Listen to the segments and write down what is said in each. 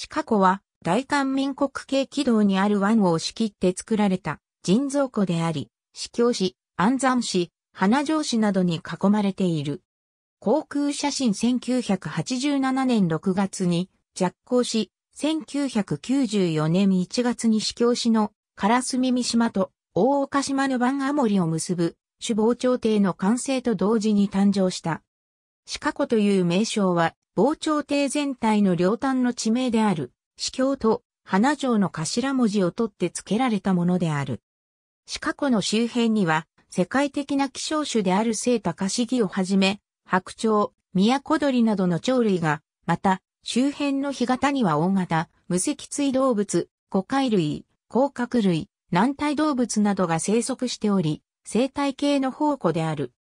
シカ湖は大韓民国系軌道にある湾を押し切って作られた人造湖であり、四教市、安山市、花城市などに囲まれている。航空写真1987年6月に着工し、1994年1月に四教市のカラス耳島と大岡島の番リを結ぶ首謀朝廷の完成と同時に誕生した。シカ湖という名称は防潮堤全体の両端の地名である、司教と花城の頭文字を取って付けられたものである。シカ湖の周辺には、世界的な希少種である聖高しぎをはじめ、白鳥、都鳥などの鳥類が、また、周辺の干潟には大型、無脊椎動物、五海類、甲殻類、軟体動物などが生息しており、生態系の宝庫である。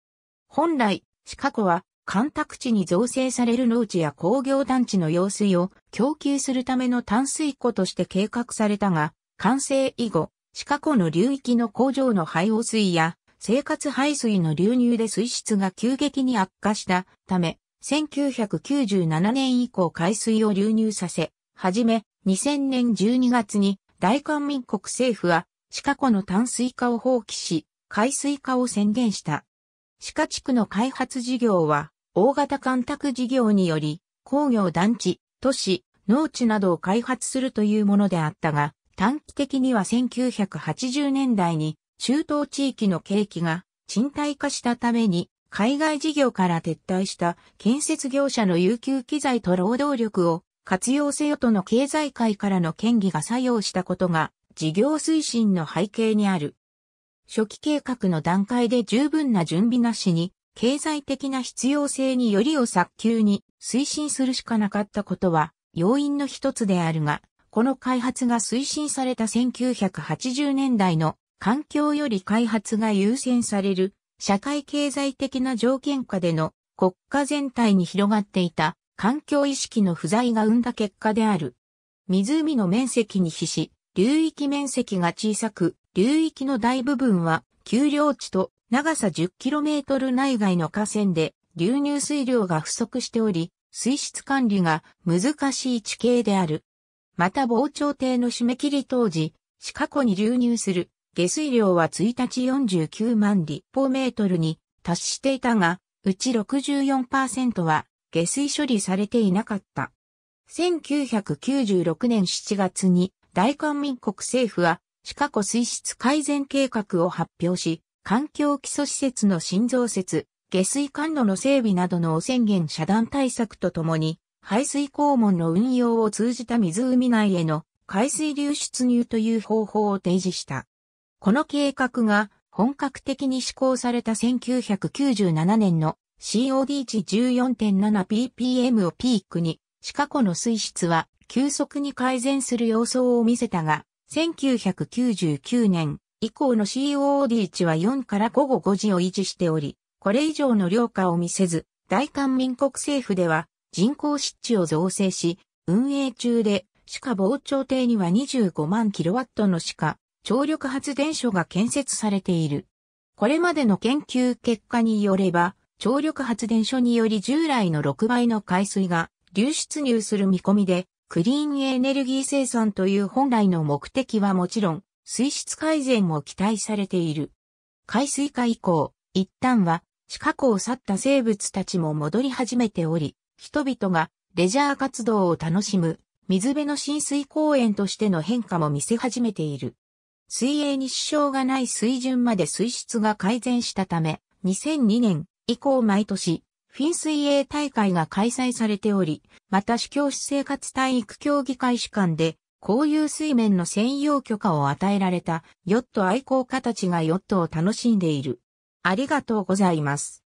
本来、シカ湖は干拓地に造成される農地や工業団地の用水を供給するための淡水湖として計画されたが、完成以後、シカ湖の流域の工場の排汚水や生活排水の流入で水質が急激に悪化したため、1997年以降海水を流入させ、はじめ2000年12月に大韓民国政府はシカ湖の淡水化を放棄し、海水化を宣言した。シ地区の開発事業は大型干拓事業により、工業団地、都市、農地などを開発するというものであったが、短期的には1980年代に中東地域の景気が賃貸化したために海外事業から撤退した建設業者の有給機材と労働力を活用せよとの経済界からの権議が作用したことが事業推進の背景にある。初期計画の段階で十分な準備なしに経済的な必要性によりを早急に推進するしかなかったことは要因の一つであるが、この開発が推進された1980年代の環境より開発が優先される社会経済的な条件下での国家全体に広がっていた環境意識の不在が生んだ結果である。湖の面積に比し、流域面積が小さく、流域の大部分は丘陵地と長さ 10km 内外の河川で流入水量が不足しており、水質管理が難しい地形である。また防潮堤の締め切り当時、四過湖に流入する下水量は1日49万立方メートルに達していたが、うち64%は下水処理されていなかった。1996年7月に大韓民国政府は四過湖水質改善計画を発表し、環境基礎施設の新増設、下水管路の整備などの汚染源遮断対策とともに、排水肛門の運用を通じた湖内への海水流出入という方法を提示した。この計画が本格的に施行された1997年の COD 値 14.7ppm をピークに、シカ湖の水質は急速に改善する様相を見せたが、1999年、以降の COD 値は4から午後5時を維持しており、これ以上の量化を見せず、大韓民国政府では人口湿地を造成し、運営中で、主下防潮堤には25万キロワットの主下、超力発電所が建設されている。これまでの研究結果によれば、超力発電所により従来の6倍の海水が流出入する見込みで、クリーンエネルギー生産という本来の目的はもちろん、水質改善も期待されている。海水化以降、一旦は、シカ湖を去った生物たちも戻り始めており、人々がレジャー活動を楽しむ水辺の浸水公園としての変化も見せ始めている。水泳に支障がない水準まで水質が改善したため、2002年以降毎年、フィン水泳大会が開催されており、また市教師生活体育競技会士間でこういう水面の専用許可を与えられたヨット愛好家たちがヨットを楽しんでいる。ありがとうございます。